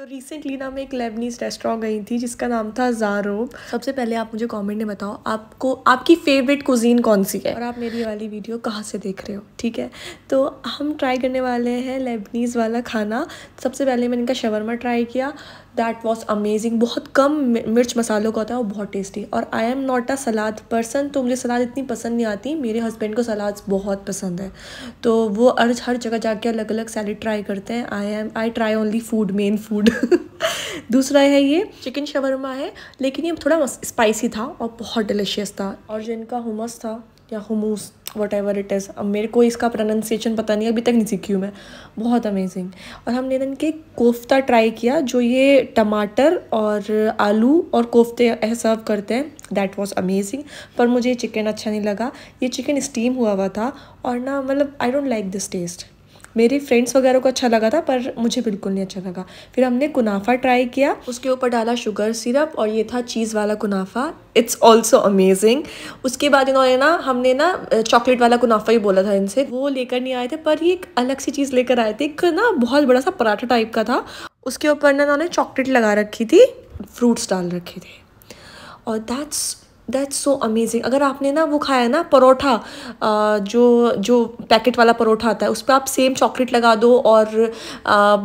तो रिसेंटली ना मैं एक लेबनीज रेस्टोरेंट गई थी जिसका नाम था जारोब सबसे पहले आप मुझे कमेंट में बताओ आपको आपकी फेवरेट कुजीन कौन सी है और आप मेरी वाली वीडियो कहाँ से देख रहे हो ठीक है तो हम ट्राई करने वाले हैं लेबनीज़ वाला खाना सबसे पहले मैंने इनका शवरमा ट्राई किया दैट वॉज अमेजिंग बहुत कम मिर्च मसालों का होता है और बहुत टेस्टी और I am not a salad person तो मुझे सलाद इतनी पसंद नहीं आती मेरे हस्बैंड को सलाद बहुत पसंद है तो वो हर हर जगह जाके अलग अलग सैलड ट्राई करते हैं I am I try only food main food food दूसरा है ये चिकन शवरमा है लेकिन ये थोड़ा स्पाइसी था और बहुत डिलिशियस था और जो इनका हुमस था या hummus whatever it is अब मेरे को इसका प्रोनाउंसिएशन पता नहीं अभी तक नहीं सीखी हूँ मैं बहुत अमेजिंग और हमने इनके कोफ्ता ट्राई किया जो ये टमाटर और आलू और कोफ्ते सर्व करते हैं दैट वॉज अमेजिंग पर मुझे चिकन अच्छा नहीं लगा ये चिकन स्टीम हुआ हुआ था और ना मतलब I don't like this taste मेरे फ्रेंड्स वगैरह को अच्छा लगा था पर मुझे बिल्कुल नहीं अच्छा लगा फिर हमने कुनाफा ट्राई किया उसके ऊपर डाला शुगर सिरप और ये था चीज़ वाला कुनाफा इट्स ऑल्सो अमेजिंग उसके बाद इन्होंने ना हमने ना चॉकलेट वाला कुनाफा ही बोला था इनसे वो लेकर नहीं आए थे पर ये एक अलग सी चीज़ लेकर आए थे एक ना बहुत बड़ा सा पराठा टाइप का था उसके ऊपर ना इन्होंने चॉकलेट लगा रखी थी फ्रूट्स डाल रखे थे और दैट्स दैट्स सो अमेजिंग अगर आपने ना वो खाया है ना परोठा जो जो पैकेट वाला परोठा आता है उस पर आप सेम चॉकलेट लगा दो और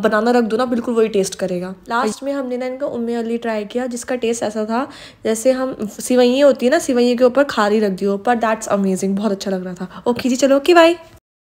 बनाना रख दो ना बिल्कुल वही टेस्ट करेगा लास्ट में हमने ना इनका उम्मे अली ट्राई किया जिसका टेस्ट ऐसा था जैसे हम सिवैये होती है ना सिवैये के ऊपर खारी रख दियो पर दैट्स अमेजिंग बहुत अच्छा लग रहा था ओके जी चलो ओके बाय